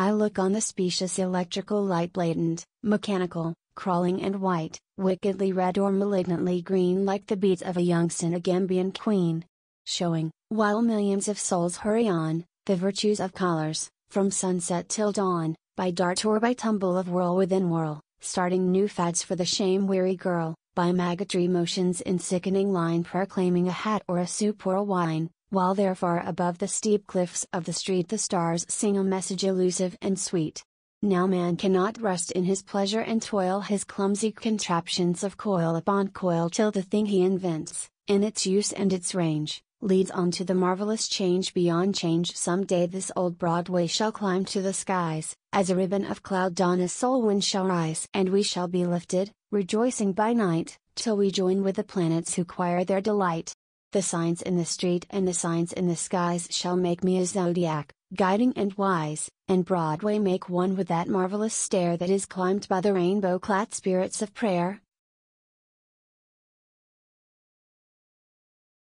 I look on the specious electrical light blatant, mechanical, crawling and white, wickedly red or malignantly green like the beads of a young Senegambian queen. Showing, while millions of souls hurry on, the virtues of colors, from sunset till dawn, by dart or by tumble of whirl within whirl, starting new fads for the shame-weary girl, by maggotry motions in sickening line proclaiming a hat or a soup or a wine, while they're far above the steep cliffs of the street, the stars sing a message elusive and sweet. Now man cannot rest in his pleasure and toil his clumsy contraptions of coil upon coil till the thing he invents, in its use and its range, leads on to the marvelous change beyond change. Some day this old Broadway shall climb to the skies, as a ribbon of cloud Dawn, a soul wind shall rise, and we shall be lifted, rejoicing by night, till we join with the planets who choir their delight. The signs in the street and the signs in the skies shall make me a zodiac, guiding and wise, and Broadway make one with that marvelous stair that is climbed by the rainbow clad spirits of prayer,